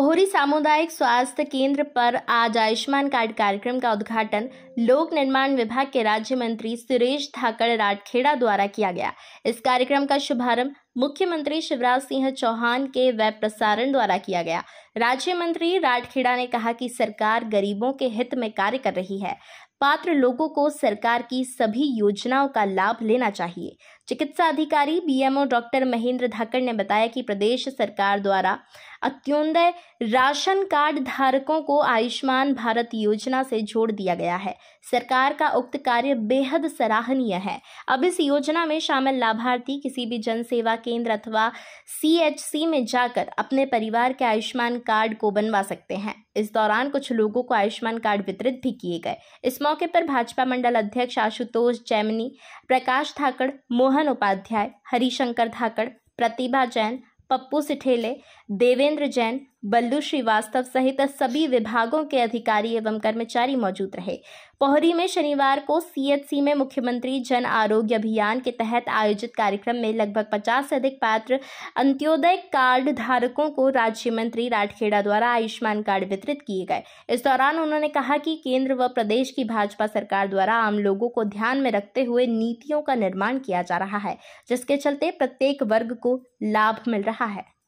पोहरी सामुदायिक स्वास्थ्य केंद्र पर आज आयुष्मान कार्ड कार्यक्रम का उद्घाटन लोक निर्माण विभाग के राज्य मंत्री सुरेश धाकड़ राठखेड़ा द्वारा किया गया इस कार्यक्रम का शुभारंभ मुख्यमंत्री शिवराज सिंह चौहान के वेब प्रसारण द्वारा किया गया राज्य मंत्री राठखेड़ा ने कहा कि सरकार गरीबों के हित में कार्य कर रही है पात्र लोगों को सरकार की सभी योजनाओं का लाभ लेना चाहिए चिकित्सा अधिकारी बीएमओ डॉक्टर महेंद्र धाकड़ ने बताया कि प्रदेश सरकार द्वारा अत्योदय राशन कार्ड धारकों को आयुष्मान भारत योजना से जोड़ दिया गया है सरकार का उक्त कार्य बेहद सराहनीय है अब इस योजना में शामिल लाभार्थी किसी भी जनसेवा केंद्र अथवा सी में जाकर अपने परिवार के आयुष्मान कार्ड को बनवा सकते हैं इस दौरान कुछ लोगों को आयुष्मान कार्ड वितरित भी किए गए इस मौके पर भाजपा मंडल अध्यक्ष आशुतोष जैमिनी प्रकाश धाकड़ मोहन उपाध्याय हरिशंकर धाकड़ प्रतिभा जैन पप्पू सिठेले देवेंद्र जैन बल्लू श्रीवास्तव सहित सभी विभागों के अधिकारी एवं कर्मचारी मौजूद रहे पोहरी में शनिवार को सीएचसी में मुख्यमंत्री जन आरोग्य अभियान के तहत आयोजित कार्यक्रम में लगभग 50 से अधिक पात्र अंत्योदय कार्ड धारकों को राज्य मंत्री राठखेड़ा द्वारा आयुष्मान कार्ड वितरित किए गए इस दौरान उन्होंने कहा कि केंद्र व प्रदेश की भाजपा सरकार द्वारा आम लोगों को ध्यान में रखते हुए नीतियों का निर्माण किया जा रहा है जिसके चलते प्रत्येक वर्ग को लाभ मिल रहा है